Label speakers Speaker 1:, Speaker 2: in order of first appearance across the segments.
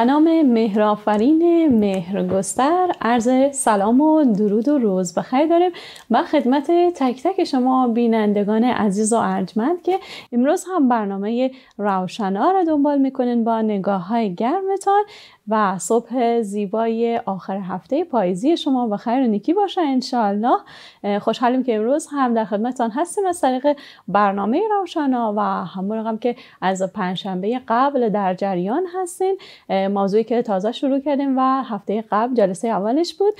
Speaker 1: به نام مهرافرین مهرگستر عرض سلام و درود و روز بخیر داریم و خدمت تک تک شما بینندگان عزیز و ارجمند که امروز هم برنامه روشنا را دنبال میکنین با نگاه های گرمتان و صبح زیبای آخر هفته پاییزی شما بخیر خیر و نیکی باشه انشاالله خوشحالیم که امروز هم در خدمتتان هستیم از طریق برنامه روشنا و همون رقم که از پنجشنبه قبل در جریان هستین موضوعی که تازه شروع کردیم و هفته قبل جلسه اولش بود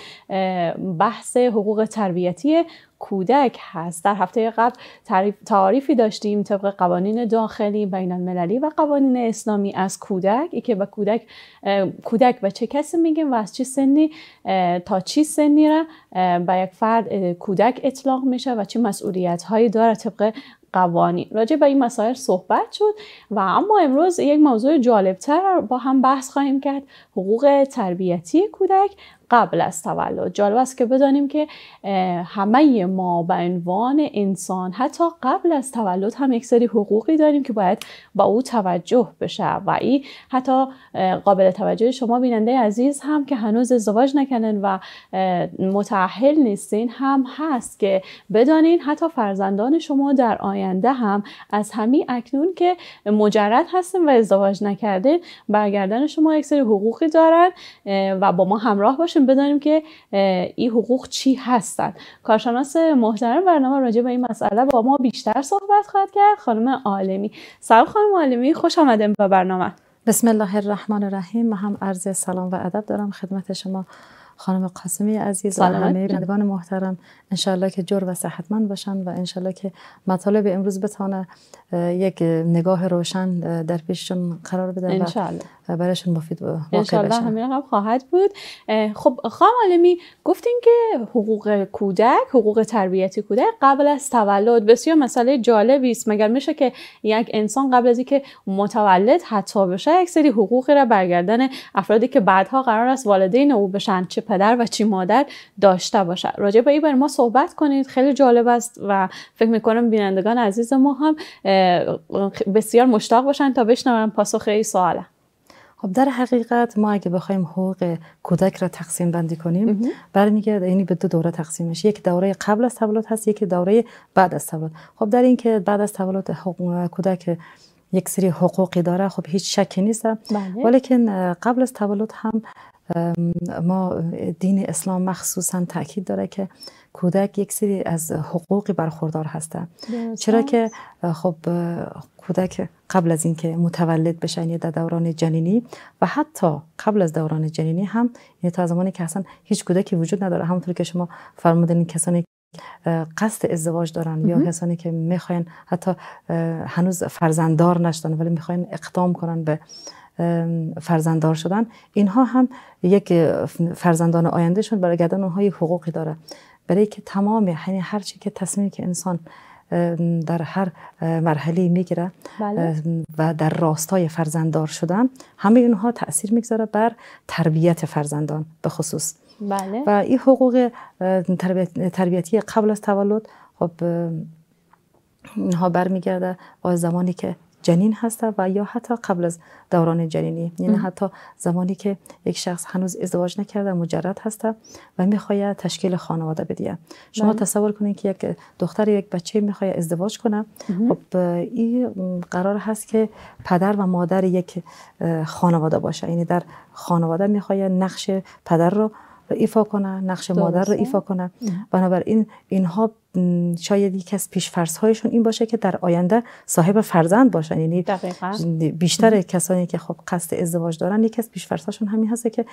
Speaker 1: بحث حقوق تربیتی کودک هست در هفته قبل تعریفی داشتیم طبق قوانین داخلی بین المللی و قوانین اسلامی از کودک ای که به کودک کودک و چه کسی میگیم و از چه سنی تا چی سنی را به یک فرد کودک اطلاق میشه و چه مسئولیت هایی داره طبق قوانین راجع به این مسائل صحبت شد و اما امروز یک موضوع جالبتر با هم بحث خواهیم کرد حقوق تربیتی کودک قبل از تولد جالب است که بدانیم که همه ما به عنوان انسان حتی قبل از تولد هم یک سری حقوقی داریم که باید با او توجه بشه و این حتی قابل توجه شما بیننده عزیز هم که هنوز ازدواج نکنن و متعهل نیستین هم هست که بدانین حتی فرزندان شما در آینده هم از همین اکنون که مجرد هستن و ازدواج نکردین برگردن شما یک سری حقوقی دارن و با ما همراه باشه بدانیم که این حقوق چی هستند کارشناس محترم برنامه راجع به این مسئله با ما بیشتر صحبت خواهد کرد خانم عالمی سلام خانم عالمی خوش آمدیم به برنامه بسم الله
Speaker 2: الرحمن الرحیم من هم عرض سلام و ادب دارم خدمت شما خانم قاسمی عزیز و همه بیندگان محترم انشالله که جور و صحتمند باشن و انشالله که مطالب امروز بتانه یک نگاه روشن در پیششون قرار بدن و برایشون مفید واقع بشن همین
Speaker 1: هم خواهد بود خب خام عالمی گفتین که حقوق کودک حقوق تربیتی کودک قبل از تولد بسیار مسئله جالبی است مگر میشه که یک انسان قبل از اینکه متولد حتی بشه یک سری حقوقی را برگردن افرادی که بعدها قرار است والدین او بشن چه پدر و چه مادر داشته باشه راجع به این بر ما صحبت کنید خیلی جالب است و فکر میکنم بینندگان عزیز ما هم بسیار مشتاق باشن تا بشنون پاسخ این سواله خب در حقیقت ما
Speaker 2: اگه بخوایم حقوق کودک را تقسیم بندی کنیم برمیگرده یعنی به دو دوره تقسیم میشه یک دوره قبل از تولد هست یک دوره بعد از تولد خب در اینکه بعد از تولد کودک یک سری حقوقی داره خب هیچ شکی نیست بله. ولیکن قبل از تولد هم ما دین اسلام مخصوصا تاکید داره که کودک یک سری از حقوقی برخوردار هسته چرا که خب کودک قبل از اینکه متولد بشن یا در دوران جنینی و حتی قبل از دوران جنینی هم این یعنی تا زمانی که اصلا هیچ کودکی وجود نداره همونطور که شما فرمودین کسانی قصد ازدواج دارن یا کسانی که میخواین حتی هنوز فرزنددار نشدن ولی میخواین اقدام کنن به فرزنددار شدن اینها هم یک فرزندان آیندهشون برای گردن اونها حقوقی داره برای که تمام یعنی هر چی که تصمیم که انسان در هر مرحله میگیره بله. و در راستای فرزنددار شدن همه اونها تاثیر میگذاره بر تربیت فرزندان به خصوص بله. و این حقوق تربیتی قبل از تولد خب اینها برمیگرده با زمانی که جنین هسته و یا حتی قبل از دوران جنینی یعنی حتی زمانی که یک شخص هنوز ازدواج نکرده مجرد هسته و میخواد تشکیل خانواده بدیه شما بله. تصور کنید که یک دختر یک بچه میخواد ازدواج کنه خب این قرار هست که پدر و مادر یک خانواده باشه یعنی در خانواده میخواد نقش پدر رو ایفا کنه نقش مادر رو ایفا کنه بنابراین اینها شاید یکی از پیش هایشون این باشه که در آینده صاحب فرزند باشن یعنی بیشتر کسانی که خب قصد ازدواج دارن یکی از پیش هاشون همین هست که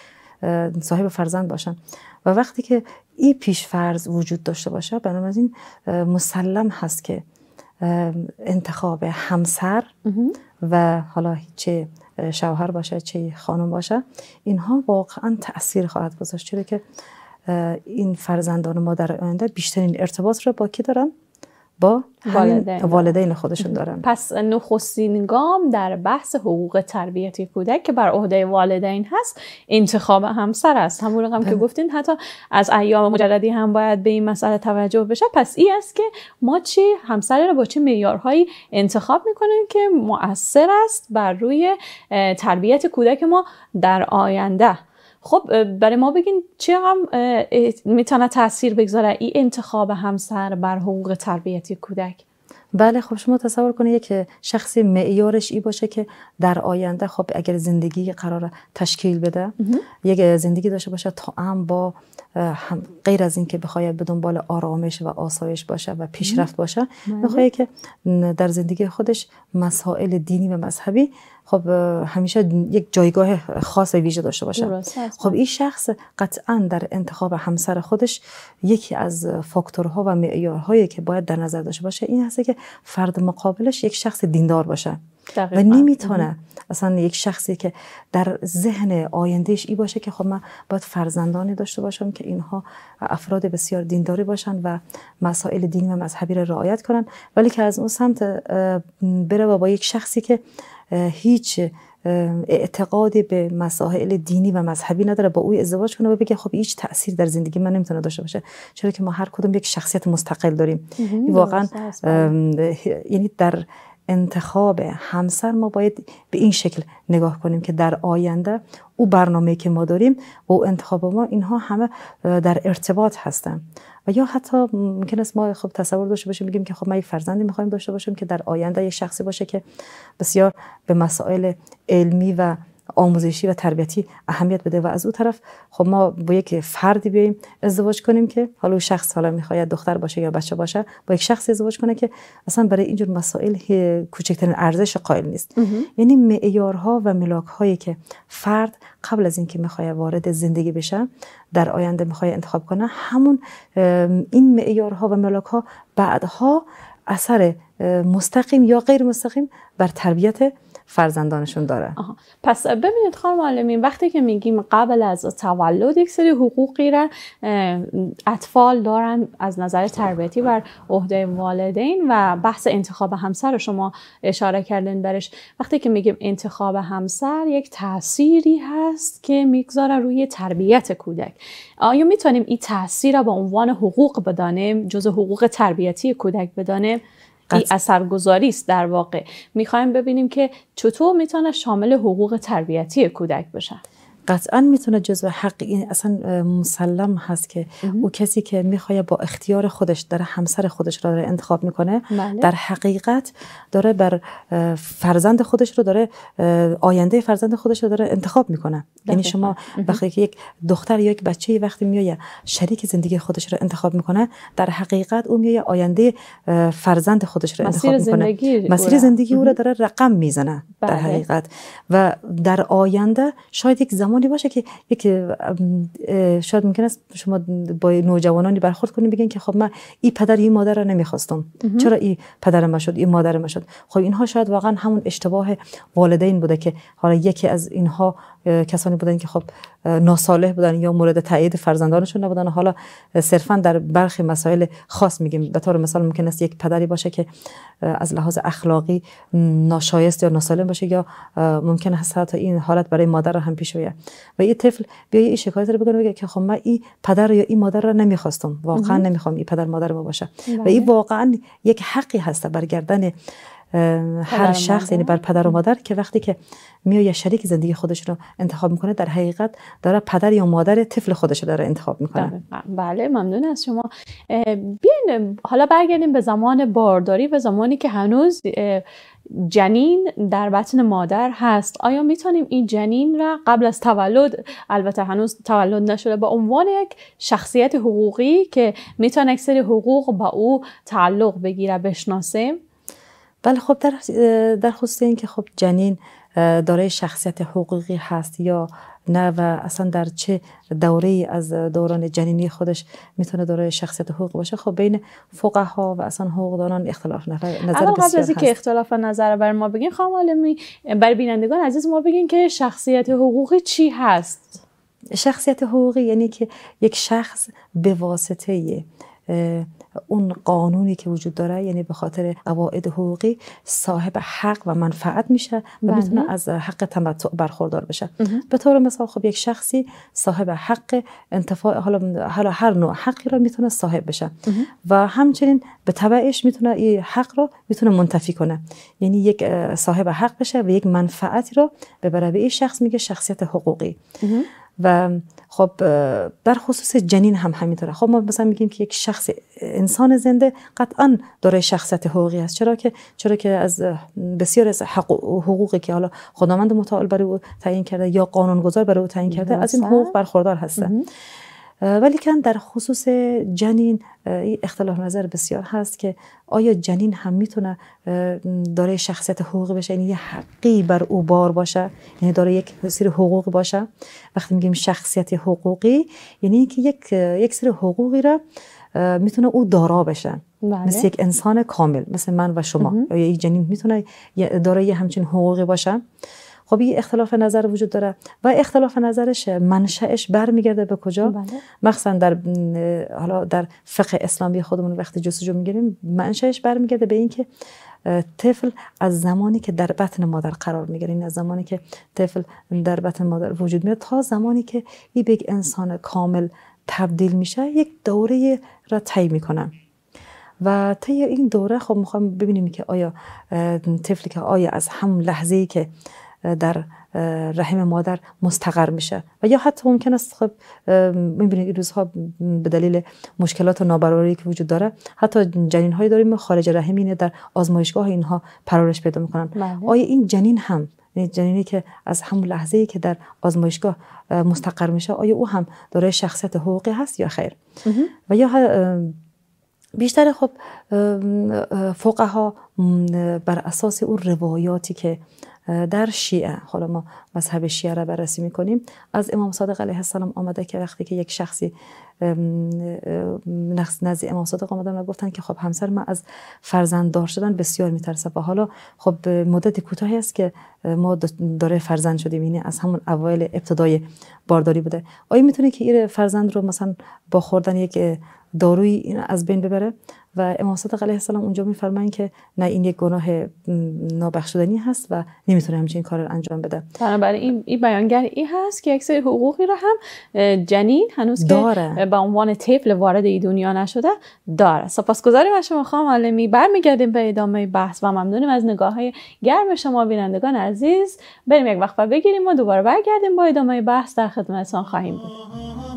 Speaker 2: صاحب فرزند باشن و وقتی که این پیش فرض وجود داشته باشه بنابراین مسلم هست که انتخاب همسر و حالا چه شوهر باشه چه خانم باشه اینها واقعا تاثیر خواهد گذاشت چرا که این فرزندان ما در آینده بیشترین ارتباط را با کی دارن با والدین, خودشون دارن
Speaker 1: پس نخستین گام در بحث حقوق تربیتی کودک که بر عهده والدین هست انتخاب همسر است همون رقم که بله. گفتین حتی از ایام مجردی هم باید به این مسئله توجه بشه پس ای است که ما چی همسر رو با چه معیارهایی انتخاب میکنیم که مؤثر است بر روی تربیت کودک ما در آینده خب برای ما بگین چه هم میتونه تاثیر بگذاره این انتخاب همسر بر حقوق تربیتی کودک
Speaker 2: بله خب شما تصور کنید که شخصی معیارش ای باشه که در آینده خب اگر زندگی قرار تشکیل بده یک زندگی داشته باشه تا هم با غیر از اینکه بخواید به دنبال آرامش و آسایش باشه و پیشرفت باشه بله. بخواید که در زندگی خودش مسائل دینی و مذهبی خب همیشه یک جایگاه خاص ویژه داشته باشه خب این شخص قطعا در انتخاب همسر خودش یکی از فاکتورها و معیارهایی که باید در نظر داشته باشه این هست که فرد مقابلش یک شخص دیندار باشه و نمیتونه اصلا یک شخصی که در ذهن آیندهش ای باشه که خب من باید فرزندانی داشته باشم که اینها افراد بسیار دینداری باشن و مسائل دین و مذهبی را رعایت کنن ولی که از اون سمت بره با یک شخصی که هیچ اعتقادی به مسائل دینی و مذهبی نداره با او ازدواج کنه و بگه خب هیچ تاثیر در زندگی من نمیتونه داشته باشه چرا که ما هر کدوم یک شخصیت مستقل داریم واقعا یعنی در انتخاب همسر ما باید به این شکل نگاه کنیم که در آینده او برنامه که ما داریم و انتخاب ما اینها همه در ارتباط هستن و یا حتی ممکن است ما خب تصور داشته باشیم بگیم که خب ما یک فرزندی میخوایم داشته باشیم که در آینده یک شخصی باشه که بسیار به مسائل علمی و آموزشی و تربیتی اهمیت بده و از او طرف خب ما با یک فردی بیایم ازدواج کنیم که حالا شخص حالا میخواد دختر باشه یا بچه باشه با یک شخص ازدواج کنه که اصلا برای اینجور مسائل کوچکترین ارزش قائل نیست یعنی معیارها و ملاک هایی که فرد قبل از اینکه میخواد وارد زندگی بشه در آینده میخواد انتخاب کنه همون این معیارها و ملاک ها بعدها اثر مستقیم یا غیر مستقیم بر تربیت فرزندانشون داره آها.
Speaker 1: پس ببینید خانم معلمین وقتی که میگیم قبل از تولد یک سری حقوقی را اطفال دارن از نظر تربیتی بر عهده والدین و بحث انتخاب همسر شما اشاره کردین برش وقتی که میگیم انتخاب همسر یک تأثیری هست که میگذاره روی تربیت کودک آیا میتونیم این تاثیر را به عنوان حقوق بدانیم جز حقوق تربیتی کودک بدانیم اثرگذاری است در واقع میخوایم ببینیم که چطور میتونه شامل حقوق تربیتی کودک بشه
Speaker 2: قطعا میتونه جزو حق این اصلا مسلم هست که او کسی که میخواد با اختیار خودش داره همسر خودش رو داره انتخاب میکنه بله. در حقیقت داره بر فرزند خودش رو داره آینده فرزند خودش رو داره انتخاب میکنه یعنی شما وقتی یک دختر یا یک بچه وقتی میایه شریک زندگی خودش رو انتخاب میکنه در حقیقت او میایه آینده فرزند خودش رو انتخاب میکنه مسیر زندگی او رو داره رقم میزنه در بله. حقیقت و در آینده شاید یک زمان زمانی باشه که یک شاید ممکن است شما با نوجوانانی برخورد کنید بگین که خب من این پدر این مادر را نمیخواستم چرا این پدرم ما شد این مادرم شد خب اینها شاید واقعا همون اشتباه والدین بوده که حالا یکی از اینها کسانی بودن که خب ناصالح بودن یا مورد تایید فرزندانشون نبودن حالا صرفا در برخی مسائل خاص میگیم به طور مثال ممکن است یک پدری باشه که از لحاظ اخلاقی ناشایست یا ناسالم باشه یا ممکن است حتی این حالت برای مادر را هم پیش بیاد و این طفل بیای این شکایت رو بکنه بگه که خب من این پدر یا این مادر را نمیخواستم واقعا نمیخوام این پدر مادر ما باشه و این بله. واقعا یک حقی هست بر گردن هر شخص یعنی بر پدر و مادر که وقتی که میای یا شریک زندگی خودش رو انتخاب میکنه در حقیقت داره پدر یا مادر طفل خودش رو داره انتخاب میکنه بله،,
Speaker 1: بله ممنون از شما بیاین حالا برگردیم به زمان بارداری و زمانی که هنوز جنین در بطن مادر هست آیا میتونیم این جنین را قبل از تولد البته هنوز تولد نشده به عنوان یک شخصیت حقوقی که میتونه یک حقوق با او تعلق بگیره بشناسیم ولی بله، خب در,
Speaker 2: در خصوص این که خب جنین دارای شخصیت حقوقی هست یا نه و اصلا در چه دوره از دوران جنینی خودش میتونه دارای شخصیت حقوق باشه خب بین فقه ها و اصلا حقوقدانان اختلاف نظر بسیار قبل از که
Speaker 1: اختلاف نظر بر ما بگین خواهم عالمی بر بینندگان عزیز ما بگین که شخصیت حقوقی چی هست شخصیت حقوقی یعنی که یک شخص
Speaker 2: به واسطه اون قانونی که وجود داره یعنی به خاطر قواعد حقوقی صاحب حق و منفعت میشه و بله. میتونه از حق تمتع برخوردار بشه به طور مثال خب یک شخصی صاحب حق انتفاع حالا, حالا هر نوع حقی را میتونه صاحب بشه و همچنین به تبعش میتونه این حق را میتونه منتفی کنه یعنی یک صاحب حق بشه و یک منفعتی را به این شخص میگه شخصیت حقوقی و خب در خصوص جنین هم همینطوره خب ما مثلا میگیم که یک شخص انسان زنده قطعا داره شخصیت حقوقی است چرا که چرا که از بسیار از حقوقی که حالا خداوند متعال برای او تعیین کرده یا قانونگذار برای او تعیین کرده از این حقوق برخوردار هستن ولیکن در خصوص جنین اختلاف نظر بسیار هست که آیا جنین هم میتونه داره شخصیت حقوقی بشه یعنی یه حقی بر او بار باشه یعنی داره یک سری حقوق باشه وقتی میگیم شخصیت حقوقی یعنی اینکه یک یک سری حقوقی را میتونه او دارا بشه بله. مثل یک انسان کامل مثل من و شما یک جنین میتونه یه همچین حقوقی باشه خب این اختلاف نظر وجود داره و اختلاف نظرش منشأش برمیگرده به کجا بله. مخصوصا در حالا در فقه اسلامی خودمون وقتی جستجو میگیریم منشأش برمیگرده به اینکه طفل از زمانی که در بطن مادر قرار میگیره یعنی از زمانی که طفل در بطن مادر وجود میاد تا زمانی که این به انسان کامل تبدیل میشه یک دوره را طی میکنن و طی این دوره خب میخوام ببینیم که آیا طفلی که آیا از هم لحظه که در رحم مادر مستقر میشه و یا حتی ممکن است خب میبینید این روزها به دلیل مشکلات و نابرابری که وجود داره حتی جنین هایی داریم خارج رحم در آزمایشگاه اینها پرورش پیدا میکنن بله. آیا این جنین هم یعنی جنینی که از همون لحظه که در آزمایشگاه مستقر میشه آیا او هم دارای شخصیت حقوقی هست یا خیر و یا بیشتر خب فقها بر اساس اون روایاتی که در شیعه حالا ما مذهب شیعه را بررسی میکنیم از امام صادق علیه السلام آمده که وقتی که یک شخصی نزد امام صادق آمده و گفتن که خب همسر ما از فرزند دار شدن بسیار میترسه و حالا خب مدت کوتاهی است که ما داره فرزند شدیم یعنی از همون اوایل ابتدای بارداری بوده آیا میتونه که این فرزند رو مثلا با خوردن یک داروی از بین ببره و امام صادق علیه السلام اونجا میفرمایند که نه این یک گناه نابخشودنی هست و نمیتونه همچین کار رو انجام بده
Speaker 1: بنابراین این بیانگر این هست که اکثر حقوقی رو هم جنین هنوز داره. که به عنوان طفل وارد این دنیا نشده داره سپاسگزاریم از شما خانم علمی برمیگردیم به ادامه بحث و ممنونیم از نگاه های گرم شما بینندگان عزیز بریم یک وقفه بگیریم و دوباره برگردیم با ادامه بحث در خدمتتان خواهیم بود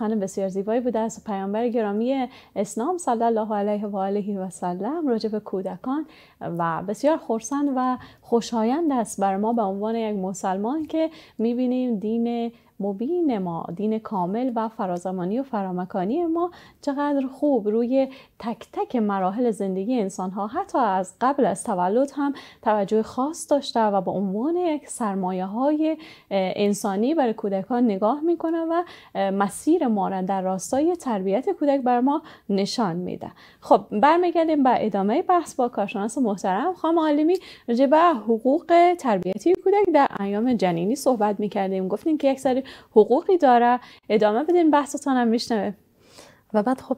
Speaker 1: سخن بسیار زیبایی بوده است پیامبر گرامی اسلام صلی الله علیه و آله و سلم راجع کودکان و بسیار خرسند و خوشایند است بر ما به عنوان یک مسلمان که میبینیم دین مبین ما دین کامل و فرازمانی و فرامکانی ما چقدر خوب روی تک تک مراحل زندگی انسان ها حتی از قبل از تولد هم توجه خاص داشته و به عنوان یک سرمایه های انسانی برای کودکان نگاه میکنه و مسیر ما را در راستای تربیت کودک بر ما نشان میده خب برمیگردیم به ادامه بحث با کارشناس محترم خانم عالمی راجع حقوق تربیتی کودک در ایام جنینی صحبت میکردیم گفتیم که یک سری حقوقی داره ادامه بدین بحثتان هم میشنوه و بعد خب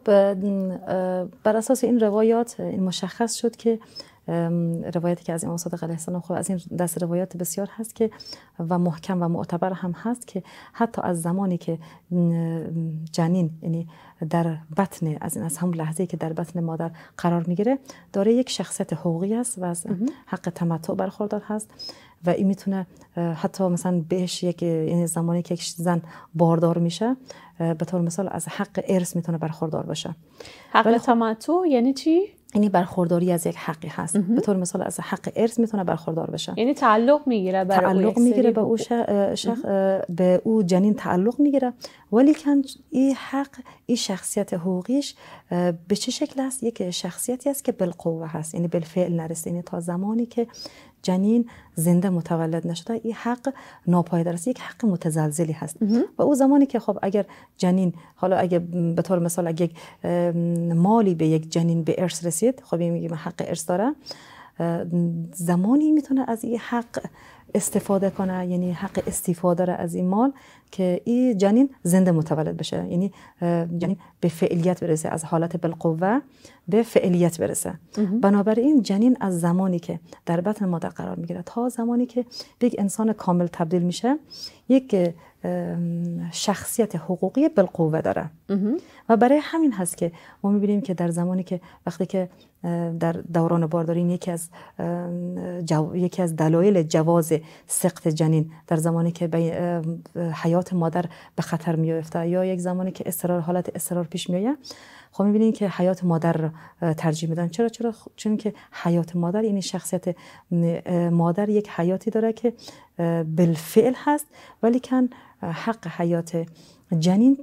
Speaker 2: بر اساس این روایات این مشخص شد که روایتی که از امام صادق علیه السلام خب از این دست روایات بسیار هست که و محکم و معتبر هم هست که حتی از زمانی که جنین یعنی در بطن از این از همون لحظه که در بطن مادر قرار میگیره داره یک شخصیت حقوقی است و از حق تمتع برخوردار هست و این میتونه حتی مثلا بهش یک یعنی زمانی که یک زن باردار میشه به طور مثال از حق ارث میتونه برخوردار باشه حق خ... خب تمتع یعنی چی یعنی برخورداری از یک حقی هست به طور مثال از حق ارث میتونه برخوردار بشه
Speaker 1: یعنی تعلق میگیره بر تعلق میگیره به او شخ...
Speaker 2: به او جنین تعلق میگیره ولی کن این حق این شخصیت حقوقیش به چه شکل است یک شخصیتی است که بالقوه هست یعنی بالفعل نرسه یعنی تا زمانی که جنین زنده متولد نشده این حق ناپایدار است یک حق متزلزلی هست و او زمانی که خب اگر جنین حالا اگر به طور مثال اگر یک مالی به یک جنین به ارث رسید خب میگیم حق ارث داره زمانی میتونه از این حق استفاده کنه یعنی حق استفاده را از این مال که این جنین زنده متولد بشه یعنی جنین به فعلیت برسه از حالت بالقوه به فعلیت برسه بنابراین جنین از زمانی که در بطن مادر قرار میگیره تا زمانی که به یک انسان کامل تبدیل میشه یک شخصیت حقوقی بالقوه داره و برای همین هست که ما میبینیم که در زمانی که وقتی که در دوران بارداری یکی از یکی از دلایل جواز سقط جنین در زمانی که حیات حیات مادر به خطر می افته. یا یک زمانی که اصرار حالت اصرار پیش می خب بینید که حیات مادر ترجیح میدن چرا چرا خب چون که حیات مادر یعنی شخصیت مادر یک حیاتی داره که بالفعل هست ولی کن حق حیات جنین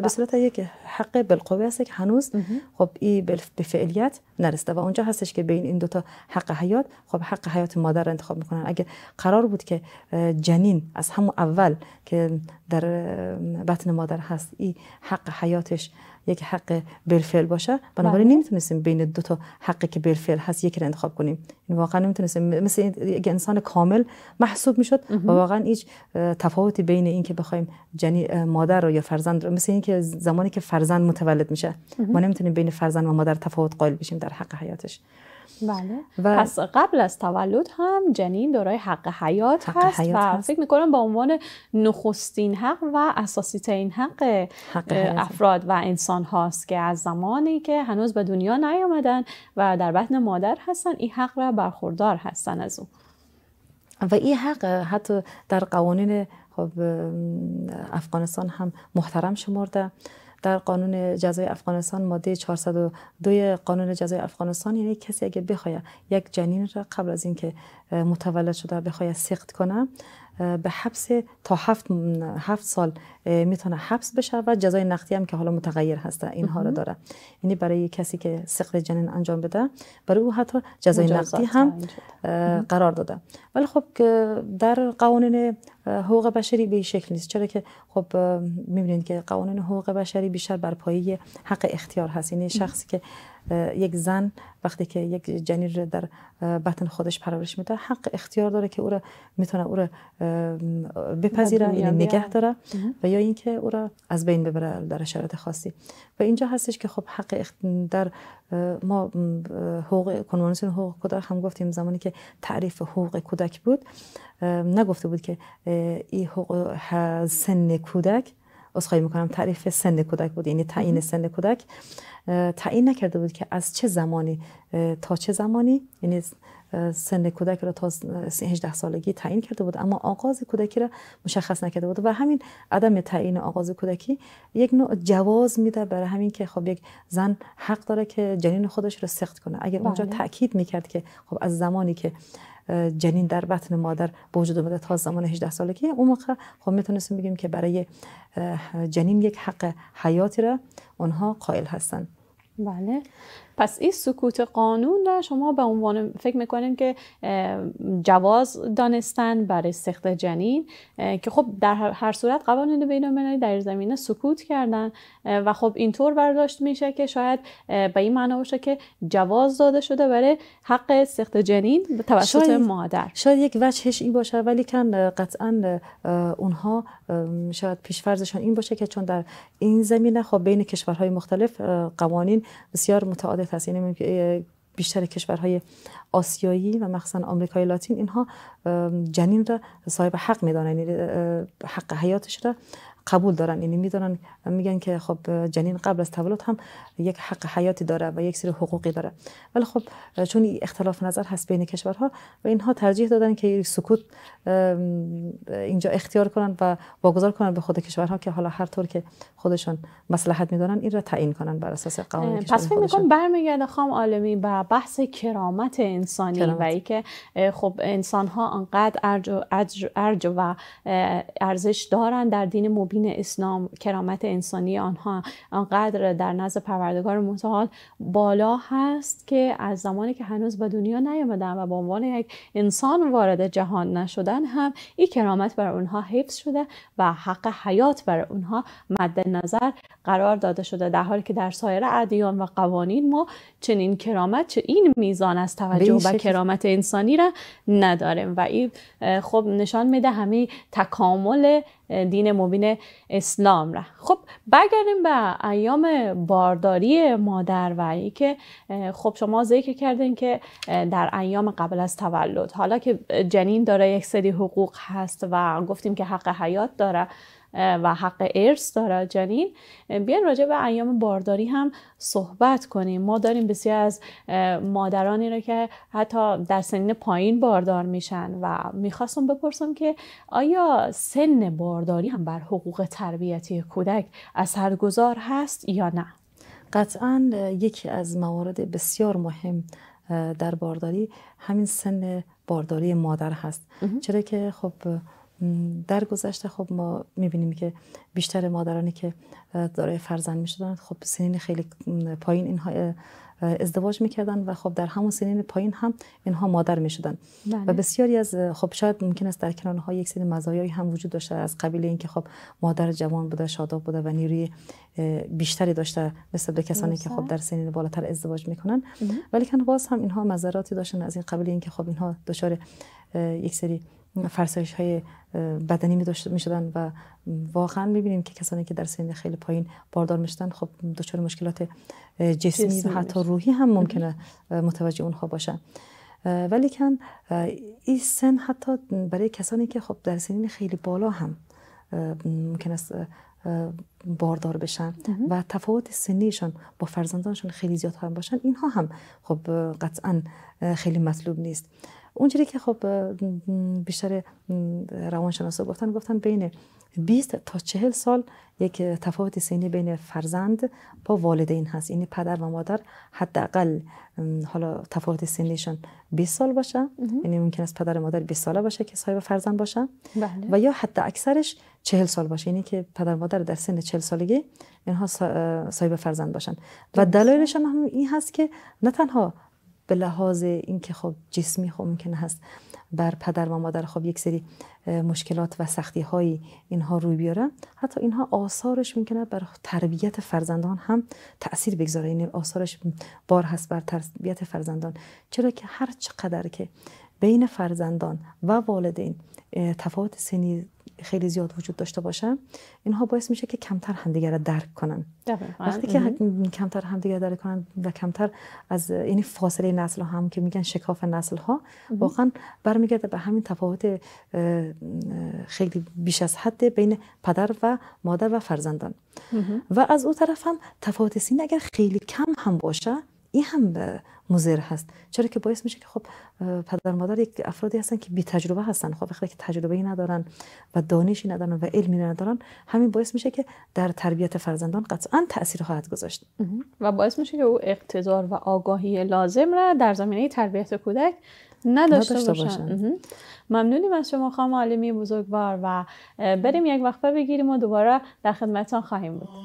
Speaker 2: به صورت یک حق بالقوه است که هنوز خب ای به فعلیت نرسیده و اونجا هستش که بین این دوتا حق حیات خب حق حیات مادر را انتخاب میکنن اگر قرار بود که جنین از همون اول که در بطن مادر هست این حق حیاتش یک حق بالفعل باشه بنابراین بله. نمیتونستیم بین دو تا حقی که بالفعل هست یکی را انتخاب کنیم این یعنی واقعا نمیتونستیم مثل یک انسان کامل محسوب میشد و واقعا هیچ تفاوتی بین این که بخوایم جنی مادر رو یا فرزند رو مثل اینکه زمانی که فرزند متولد میشه ما نمیتونیم بین فرزند و مادر تفاوت قائل بشیم در حق حیاتش
Speaker 1: بله و پس قبل از تولد هم جنین دارای حق حیات هست و هست. فکر میکنم با عنوان نخستین حق و اساسی ترین حق, حق افراد و انسان هاست که از زمانی که هنوز به دنیا نیامدن و در بطن مادر هستن این حق را برخوردار هستن از او.
Speaker 2: و این حق حتی در قوانین خب افغانستان هم محترم شمرده در قانون جزای افغانستان ماده 402 قانون جزای افغانستان یعنی کسی اگه بخواد یک جنین را قبل از اینکه متولد شده بخواد سخت کنه به حبس تا هفت, هفت سال میتونه حبس بشه و جزای نقدی هم که حالا متغیر هسته اینها رو داره یعنی برای کسی که سقط جنین انجام بده برای او حتی جزای نقدی هم قرار داده ولی خب در قوانین حقوق بشری به شکل نیست چرا که خب میبینید که قوانین حقوق بشری بیشتر بر پایه حق اختیار هست یعنی شخصی که یک زن وقتی که یک جنین در بطن خودش پرورش میده حق اختیار داره که او را میتونه او را بپذیره یعنی نگه داره و یا اینکه او را از بین ببره در شرایط خاصی و اینجا هستش که خب حق در ما حقوق کنوانسیون حقوق کودک هم گفتیم زمانی که تعریف حقوق کودک بود نگفته بود که این حقوق سن کودک خواهی میکنم تعریف سن کودک بود یعنی تعیین سن کودک تعیین نکرده بود که از چه زمانی تا چه زمانی یعنی سن کودک را تا 18 سالگی تعیین کرده بود اما آغاز کودکی را مشخص نکرده بود و همین عدم تعیین آغاز کودکی یک نوع جواز میده برای همین که خب یک زن حق داره که جنین خودش را سخت کنه اگر اونجا بله. تاکید میکرد که خب از زمانی که جنین در بطن مادر به وجود اومده تا زمان 18 سالگی اون موقع خب میتونستیم بگیم که برای جنین یک حق حیاتی را اونها قائل هستند
Speaker 1: بله پس این سکوت قانون را شما به عنوان فکر میکنین که جواز دانستن برای سخت جنین که خب در هر صورت قوانین بین المللی در زمینه سکوت کردن و خب اینطور برداشت میشه که شاید به این معنا باشه که جواز داده شده برای حق سخت جنین توسط مادر
Speaker 2: شاید یک وجهش این باشه ولی کن قطعا اونها شاید پیشفرزشان این باشه که چون در این زمینه خب بین کشورهای مختلف قوانین بسیار متعادل کسی بیشتر کشورهای آسیایی و مخصوصا آمریکای لاتین اینها جنین را صاحب حق میدانند یعنی، حق حیاتش را قبول دارن اینی میدونن میگن که خب جنین قبل از تولد هم یک حق حیاتی داره و یک سری حقوقی داره ولی خب چون اختلاف نظر هست بین کشورها و اینها ترجیح دادن که سکوت اینجا اختیار کنن و واگذار کنن به خود کشورها که حالا هر طور که خودشون مصلحت میدونن این را تعیین کنن بر اساس قانون پس فکر
Speaker 1: میکنم برمیگرده خام عالمی به بحث کرامت انسانی کرامت. خب، و ای که خب انسان ها انقدر ارج و ارزش دارن در دین مبین دین اسلام کرامت انسانی آنها آنقدر در نزد پروردگار متعال بالا هست که از زمانی که هنوز به دنیا نیامدن و به عنوان یک انسان وارد جهان نشدن هم این کرامت بر اونها حفظ شده و حق حیات بر اونها مد نظر قرار داده شده در حالی که در سایر ادیان و قوانین ما چنین کرامت چه این میزان از توجه به کرامت انسانی را نداریم و این خب نشان میده همه تکامل دین مبین اسلام را خب بگردیم به ایام بارداری مادر و که خب شما ذکر کردین که در ایام قبل از تولد حالا که جنین داره یک سری حقوق هست و گفتیم که حق حیات داره و حق ارث دارد جنین بیاین راجع به ایام بارداری هم صحبت کنیم ما داریم بسیار از مادرانی رو که حتی در سنین پایین باردار میشن و میخواستم بپرسم که آیا سن بارداری هم بر حقوق تربیتی کودک اثرگذار هست یا نه قطعا
Speaker 2: یکی از موارد بسیار مهم در بارداری همین سن بارداری مادر هست چرا که خب در گذشته خب ما میبینیم که بیشتر مادرانی که دارای فرزند میشدن خب سنین خیلی پایین اینها ازدواج میکردن و خب در همون سنین پایین هم اینها مادر میشدن بله. و بسیاری از خب شاید ممکن است در کنان یک سری مزایایی هم وجود داشته از قبیل اینکه خب مادر جوان بوده شاداب بوده و نیروی بیشتری داشته مثل به کسانی که خب در سنین بالاتر ازدواج میکنن ولی باز هم اینها مزراتی داشتن از این قبیل اینکه خب اینها دچار یک سری فرسایش های بدنی می شدن و واقعا میبینیم که کسانی که در سن خیلی پایین باردار میشدن خب دچار مشکلات جسمی, و حتی روحی هم ممکنه متوجه اونها باشن ولیکن این سن حتی برای کسانی که خب در سنین خیلی بالا هم ممکن است باردار بشن و تفاوت سنیشان با فرزندانشان خیلی زیاد هم باشن اینها هم خب قطعا خیلی مطلوب نیست اونجوری که خب بیشتر روانشناسا گفتن گفتن بین 20 تا 40 سال یک تفاوت سنی بین فرزند با والدین هست یعنی پدر و مادر حداقل حالا تفاوت سنیشون 20 سال باشه یعنی ممکن است پدر و مادر 20 ساله باشه که صاحب فرزند باشه بله. و یا حتی اکثرش 40 سال باشه یعنی که پدر و مادر در سن 40 سالگی اینها صاحب فرزند باشن و دلایلش هم این هست که نه تنها به لحاظ اینکه خب جسمی خب ممکن هست بر پدر و مادر خب یک سری مشکلات و سختی های اینها روی بیاره حتی اینها آثارش میکنه بر تربیت فرزندان هم تاثیر بگذاره این یعنی آثارش بار هست بر تربیت فرزندان چرا که هر چقدر که بین فرزندان و والدین تفاوت سنی خیلی زیاد وجود داشته باشه اینها باعث میشه که کمتر همدیگر را درک کنن وقتی که کمتر همدیگر درک کنن و کمتر از این فاصله نسل هم که میگن شکاف نسل ها واقعا برمیگرده به همین تفاوت خیلی بیش از حد بین پدر و مادر و فرزندان و از او طرف هم تفاوت سین اگر خیلی کم هم باشه این هم مضر هست چرا که باعث میشه که خب پدر مادر یک افرادی هستن که بی تجربه هستن خب وقتی که تجربه ای ندارن و دانشی ندارن و علمی ندارن همین باعث میشه که در تربیت فرزندان قطعا تاثیر خواهد گذاشت
Speaker 1: و باعث میشه که او اقتدار و آگاهی لازم را در زمینه تربیت کودک نداشته, نداشته باشن, ممنونیم از شما خانم عالمی بزرگوار و بریم یک وقت بگیریم و دوباره در خدمتتان خواهیم بود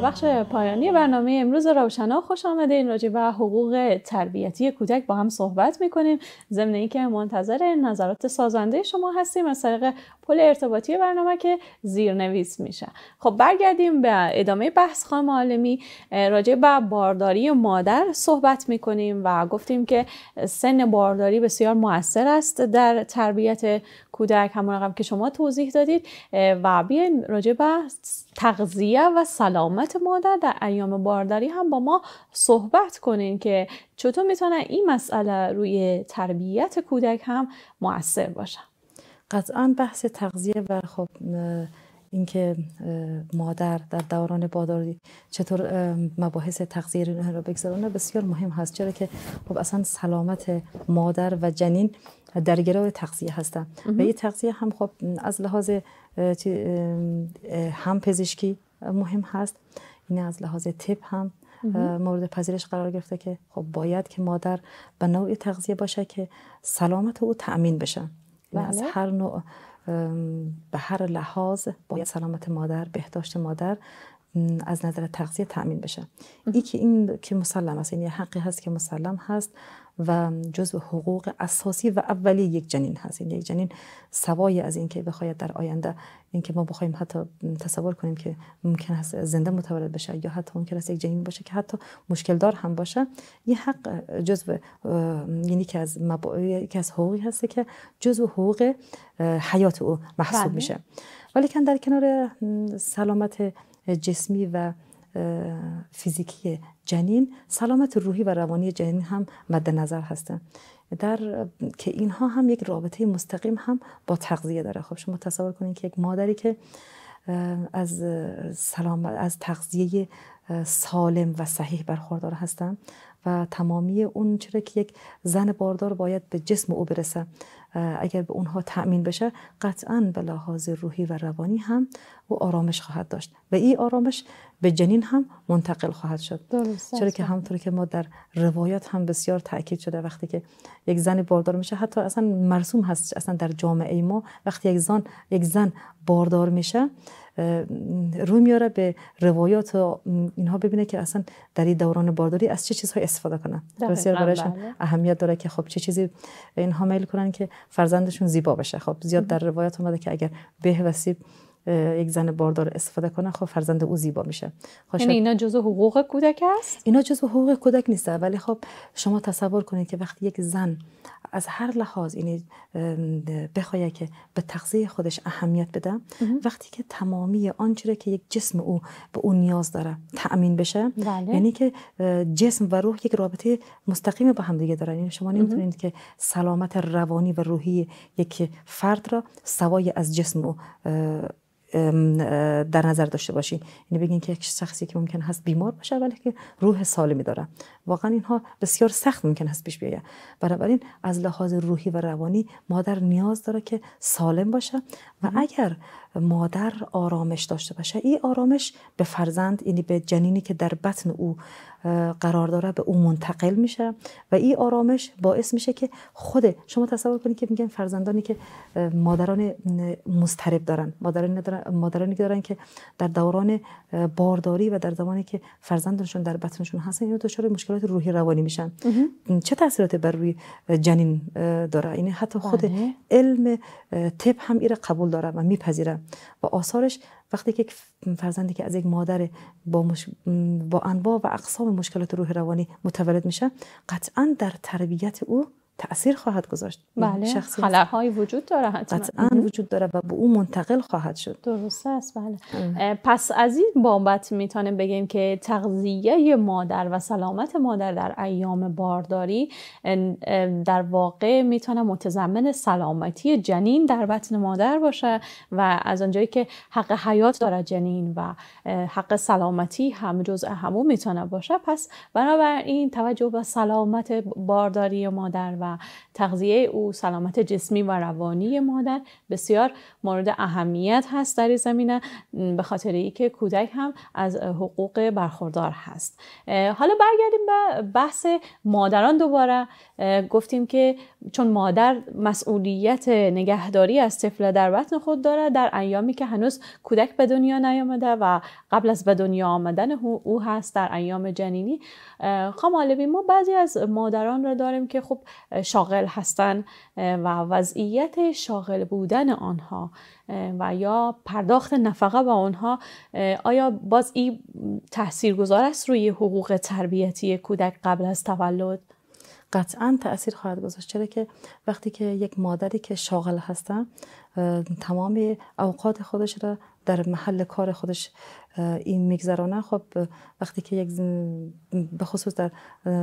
Speaker 1: بخش پایانی برنامه امروز روشنا خوش این راجع به حقوق تربیتی کودک با هم صحبت میکنیم ضمن اینکه منتظر نظرات سازنده شما هستیم از طریق پل ارتباطی برنامه که زیرنویس میشه خب برگردیم به ادامه بحث خانم عالمی راجع به بارداری مادر صحبت میکنیم و گفتیم که سن بارداری بسیار موثر است در تربیت کودک همون رقم که شما توضیح دادید و بیاین راجع به تغذیه و سلامت مادر در ایام بارداری هم با ما صحبت کنین که چطور میتونه این مسئله روی تربیت کودک هم موثر باشه
Speaker 2: قطعا بحث تغذیه و خب اینکه مادر در دوران باداری چطور مباحث تغذیه را بگذرانه بسیار مهم هست چرا که خب اصلا سلامت مادر و جنین در گرو تغذیه هستن و این تغذیه هم خب از لحاظ هم پزشکی مهم هست این از لحاظ طب هم مورد پذیرش قرار گرفته که خب باید که مادر به نوع تغذیه باشه که سلامت او تأمین بشه و یعنی از بله. هر نوع به هر لحاظ باید سلامت مادر بهداشت مادر از نظر تغذیه تأمین بشه این که این که مسلم است یه یعنی حقی هست که مسلم هست و جزء حقوق اساسی و اولی یک جنین هست یک جنین سوای از اینکه بخواید در آینده اینکه ما بخوایم حتی تصور کنیم که ممکن است زنده متولد بشه یا حتی ممکن است یک جنین باشه که حتی مشکل دار هم باشه یه حق جزء یعنی که از یکی از حقوقی هست که جزء حقوق حیات او محسوب بله. میشه ولی در کنار سلامت جسمی و فیزیکی جنین سلامت روحی و روانی جنین هم مد نظر هستن در که اینها هم یک رابطه مستقیم هم با تغذیه داره خب شما تصور کنید که یک مادری که از سلام از تغذیه سالم و صحیح برخوردار هستن و تمامی اون چرا که یک زن باردار باید به جسم او برسه اگر به اونها تأمین بشه قطعا به لحاظ روحی و روانی هم آرامش خواهد داشت و این آرامش به جنین هم منتقل خواهد شد درست. چرا که همطور که ما در روایات هم بسیار تاکید شده وقتی که یک زن باردار میشه حتی اصلا مرسوم هست اصلا در جامعه ما وقتی یک زن یک زن باردار میشه روی میاره به روایات و اینها ببینه که اصلا در این دوران بارداری از چه چیزهایی استفاده کنن بسیار برایشون بله. اهمیت داره که خب چه چیزی اینها میل کنن که فرزندشون زیبا بشه خب زیاد در روایات اومده که اگر به وسیب یک زن باردار استفاده کنه خب فرزند او زیبا میشه خب یعنی اینا جزء حقوق کودک است اینا جزء حقوق کودک نیست ولی خب شما تصور کنید که وقتی یک زن از هر لحاظ یعنی بخواید که به تغذیه خودش اهمیت بده وقتی که تمامی آنچه که یک جسم او به اون نیاز داره تأمین بشه بله. یعنی که جسم و روح یک رابطه مستقیم با هم دیگه دارن یعنی شما نمیتونید که سلامت روانی و روحی یک فرد را سوای از جسم او در نظر داشته باشین یعنی بگین که یک شخصی که ممکن هست بیمار باشه ولی که روح سالمی داره واقعا اینها بسیار سخت ممکن هست پیش بیاید بنابراین از لحاظ روحی و روانی مادر نیاز داره که سالم باشه و اگر مادر آرامش داشته باشه این آرامش به فرزند یعنی به جنینی که در بطن او قرار داره به او منتقل میشه و این آرامش باعث میشه که خود شما تصور کنید که میگن فرزندانی که مادران مضطرب دارن مادرانی, که دارن که در دوران بارداری و در زمانی که فرزندشون در بطنشون هستن اینا دچار مشکلات روحی روانی میشن چه تاثیراتی بر روی جنین داره این یعنی حتی خود بله. علم طب هم ایره قبول داره و میپذیره و آثارش وقتی که فرزندی که از یک مادر با, مش... با انواع و اقسام مشکلات روح روانی متولد میشه قطعا در تربیت او تأثیر خواهد گذاشت بله شخصی های
Speaker 1: وجود داره حتما
Speaker 2: وجود داره و به او منتقل خواهد شد
Speaker 1: درسته است
Speaker 2: بله
Speaker 1: پس از این بابت میتونیم بگیم که تغذیه مادر و سلامت مادر در ایام بارداری در واقع میتونه متضمن سلامتی جنین در بطن مادر باشه و از اونجایی که حق حیات داره جنین و حق سلامتی هم جزء همو میتونه باشه پس بنابراین توجه به سلامت بارداری مادر و تغذیه او سلامت جسمی و روانی مادر بسیار مورد اهمیت هست در این زمینه به خاطر اینکه کودک هم از حقوق برخوردار هست حالا برگردیم به بحث مادران دوباره گفتیم که چون مادر مسئولیت نگهداری از طفل در بطن خود داره در ایامی که هنوز کودک به دنیا نیامده و قبل از به دنیا آمدن او هست در ایام جنینی خام خب ما بعضی از مادران را داریم که خب شاغل هستن و وضعیت شاغل بودن آنها و یا پرداخت نفقه به آنها آیا باز این گذار است روی حقوق تربیتی کودک قبل از تولد
Speaker 2: قطعا تاثیر خواهد گذاشت چرا که وقتی که یک مادری که شاغل هستن تمام اوقات خودش را در محل کار خودش این میگذرانه خب وقتی که یک به خصوص در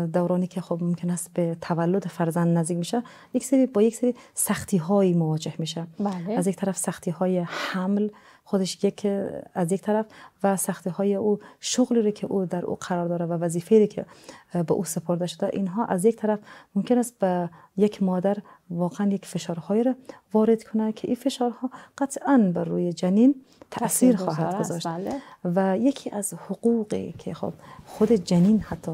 Speaker 2: دورانی که خب ممکن است به تولد فرزند نزدیک میشه یک سری با یک سری سختی های مواجه میشه بله. از یک طرف سختی های حمل خودش یک از یک طرف و سخته های او شغلی رو که او در او قرار داره و وظیفه که به او سپرده شده اینها از یک طرف ممکن است به یک مادر واقعا یک فشارهایی را وارد کنه که این فشارها قطعا بر روی جنین تاثیر خواهد گذاشت بله. و یکی از حقوقی که خب خود جنین حتی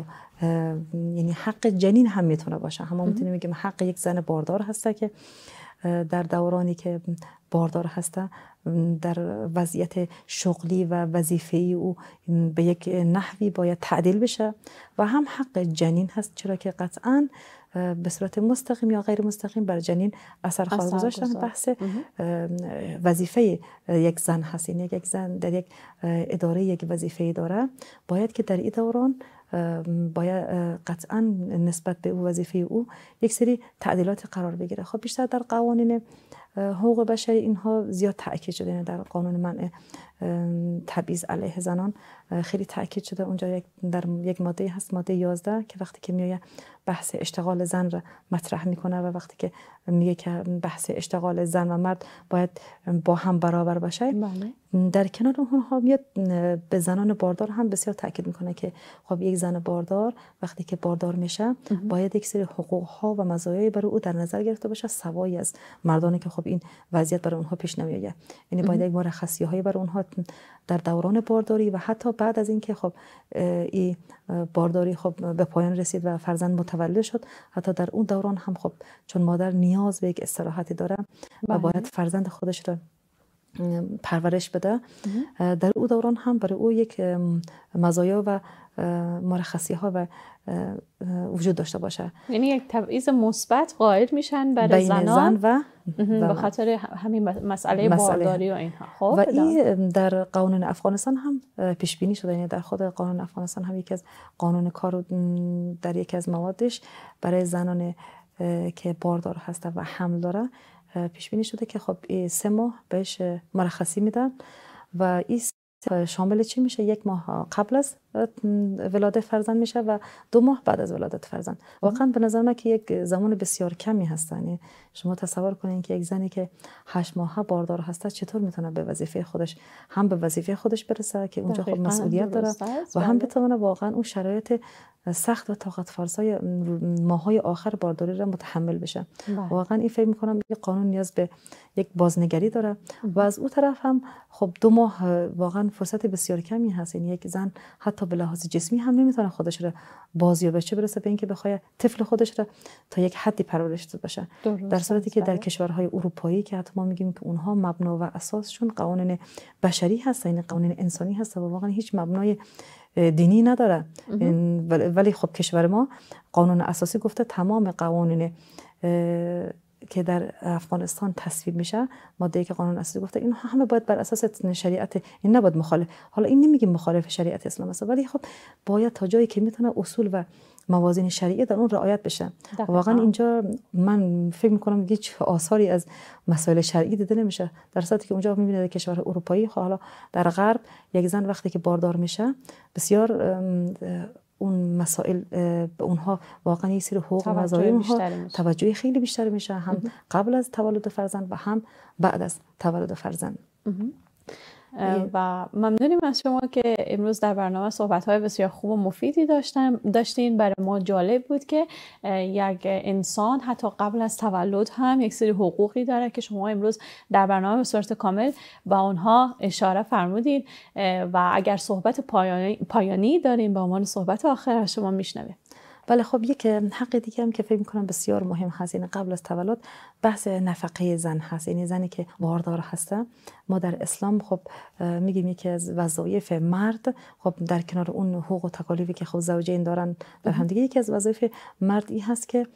Speaker 2: یعنی حق جنین هم میتونه باشه هم میتونیم بگیم حق یک زن باردار هسته که در دورانی که باردار هسته در وضعیت شغلی و ای او به یک نحوی باید تعدیل بشه و هم حق جنین هست چرا که قطعا به صورت مستقیم یا غیر مستقیم بر جنین اثر خواهد گذاشتن یعنی بحث وظیفه یک زن هست یعنی یک زن در یک اداره یک وظیفه داره باید که در این دوران باید قطعا نسبت به او وظیفه او یک سری تعدیلات قرار بگیره خب بیشتر در قوانین حقوق بشری اینها زیاد تاکید شده یعنی در قانون منع تبعیض علیه زنان خیلی تاکید شده اونجا یک در یک ماده هست ماده 11 که وقتی که میایه بحث اشتغال زن را مطرح میکنه و وقتی که میگه که بحث اشتغال زن و مرد باید با هم برابر باشه بله. در کنار اونها میاد به زنان باردار هم بسیار تاکید میکنه که خب یک زن باردار وقتی که باردار میشه باید یک سری حقوق ها و مزایای برای او در نظر گرفته باشه سوای از مردانی که خب این وضعیت برای اونها پیش نمیاد یعنی باید یک مرخصی هایی برای اونها در دوران بارداری و حتی بعد از اینکه خب این بارداری خب به پایان رسید و فرزند متولد شد حتی در اون دوران هم خب چون مادر نیاز به یک استراحتی داره و بله. باید فرزند خودش را پرورش بده در او دوران هم برای او یک مزایا و مرخصی ها و وجود داشته باشه
Speaker 1: یعنی یک تبعیض مثبت قائل میشن برای زنان زن و به خاطر همین مسئله, مسئله بارداری و اینها خب و این
Speaker 2: در قانون افغانستان هم پیش بینی شده یعنی در خود قانون افغانستان هم یکی از قانون کار در یکی از موادش برای زنان که باردار هسته و حمل داره پیش بینی شده که خب سه ماه بهش مرخصی میدن و این شامل چی میشه یک ماه قبل از ولادت فرزند میشه و دو ماه بعد از ولادت فرزند واقعا به نظر من که یک زمان بسیار کمی هستن یعنی شما تصور کنید که یک زنی که هشت ماه باردار هسته چطور میتونه به وظیفه خودش هم به وظیفه خودش برسه که اونجا خب مسئولیت داره و هم بله. بتونه واقعا اون شرایط سخت و طاقت فرسای ماهای آخر بارداری را متحمل بشه بله. واقعا این فکر میکنم یه قانون نیاز به یک بازنگری داره و از او طرف هم خب دو ماه واقعا فرصت بسیار کمی هست یعنی یک زن حتی به لحاظ جسمی هم نمیتونه خودش را بازیابه چه برسه به اینکه بخواد طفل خودش را تا یک حدی پرورش داده باشه در صورتی که در بله. کشورهای اروپایی که حتی ما میگیم که اونها مبنا و اساسشون قوانین بشری هست این یعنی قوانین انسانی هست و واقعا هیچ مبنای دینی نداره ولی خب کشور ما قانون اساسی گفته تمام قوانین که در افغانستان تصویب میشه ماده که قانون اساسی گفته این همه باید بر اساس شریعت این نباید مخالف حالا این نمیگیم مخالف شریعت اسلام است ولی خب باید تا جایی که میتونه اصول و موازین شرعی در اون رعایت بشه واقعا اینجا من فکر میکنم هیچ آثاری از مسائل شرعی دیده نمیشه در صورتی که اونجا میبینید در کشور اروپایی خب حالا در غرب یک زن وقتی که باردار میشه بسیار اون مسائل به اونها واقعا یه سری حقوق و میشه. توجه خیلی بیشتر میشه هم قبل از تولد فرزند و هم بعد از تولد فرزند
Speaker 1: و ممنونیم از شما که امروز در برنامه صحبت های بسیار خوب و مفیدی داشتم داشتین برای ما جالب بود که یک انسان حتی قبل از تولد هم یک سری حقوقی داره که شما امروز در برنامه به صورت کامل با آنها اشاره فرمودین و اگر صحبت پایانی, داریم با عنوان صحبت آخر از شما میشنویم بله خب یک حق دیگه هم
Speaker 2: که فکر میکنم بسیار مهم هست این یعنی قبل از تولد بحث نفقه زن هست یعنی زنی که باردار هسته ما در اسلام خب میگیم یکی از وظایف مرد خب در کنار اون حقوق و تکالیفی که خب زوجین دارن در هم دیگه یکی از وظایف مرد ای هست که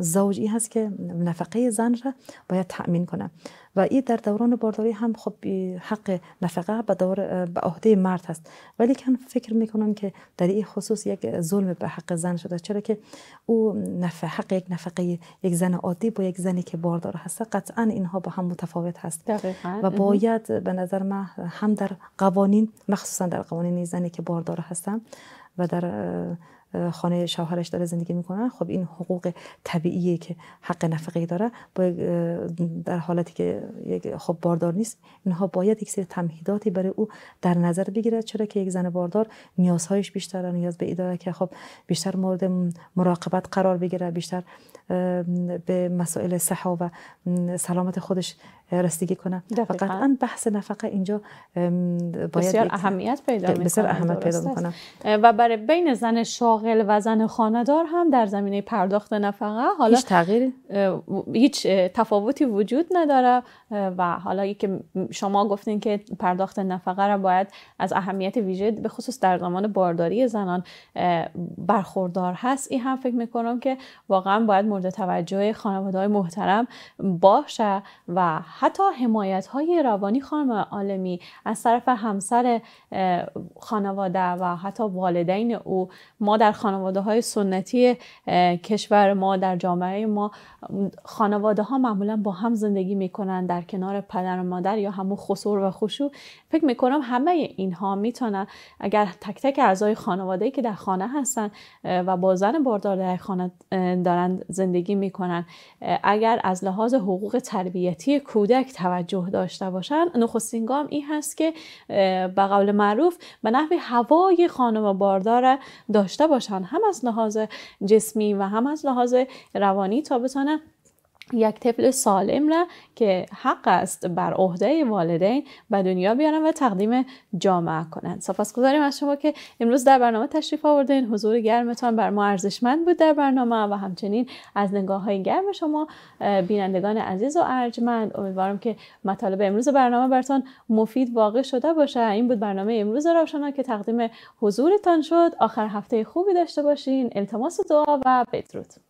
Speaker 2: زوج ای هست که نفقه زن را باید تأمین کنه و این در دوران بارداری هم خب حق نفقه به دور به عهده مرد هست ولی کن فکر میکنم که در این خصوص یک ظلم به حق زن شده چرا که او نفع حق یک نفقه یک زن عادی با یک زنی که باردار هست قطعا اینها با هم متفاوت
Speaker 1: هست و باید
Speaker 2: به نظر من هم در قوانین مخصوصا در قوانین زنی که باردار هستم و در خانه شوهرش داره زندگی میکنن خب این حقوق طبیعیه که حق نفقه داره با در حالتی که خب باردار نیست اینها باید یک سری تمهیداتی برای او در نظر بگیره چرا که یک زن باردار نیازهایش بیشتر نیاز به اداره که خب بیشتر مورد مراقبت قرار بگیره بیشتر به مسائل صحا و سلامت خودش رسیدگی کنه و قطعا بحث نفقه اینجا باید بسیار اهمیت
Speaker 1: پیدا میکنه پیدا و برای بین زن شاه عاقل و زن هم در زمینه پرداخت نفقه حالا هیچ تغییر، هیچ تفاوتی وجود نداره و حالا که شما گفتین که پرداخت نفقه را باید از اهمیت ویژه به خصوص در زمان بارداری زنان برخوردار هست این هم فکر میکنم که واقعا باید مورد توجه خانواده محترم باشه و حتی حمایت های روانی خانم عالمی از طرف همسر خانواده و حتی والدین او ما در در خانواده های سنتی کشور ما در جامعه ما خانواده ها معمولا با هم زندگی میکنن در کنار پدر و مادر یا همون خسور و خوشو فکر میکنم همه اینها میتونن اگر تک تک اعضای خانواده که در خانه هستن و با زن باردار در خانه دارن زندگی میکنن اگر از لحاظ حقوق تربیتی کودک توجه داشته باشن نخستین گام این هست که به قول معروف به نحو هوای خانم باردار داشته باشن باشن هم از لحاظ جسمی و هم از لحاظ روانی تا بتونن یک طفل سالم را که حق است بر عهده والدین به دنیا بیارن و تقدیم جامعه کنند سپاسگزاریم از شما که امروز در برنامه تشریف آوردین حضور گرمتان بر ما ارزشمند بود در برنامه و همچنین از نگاه های گرم شما بینندگان عزیز و ارجمند امیدوارم که مطالب امروز برنامه برتان مفید واقع شده باشه این بود برنامه امروز روشنا که تقدیم حضورتان شد آخر هفته خوبی داشته باشین التماس دعا و بدرود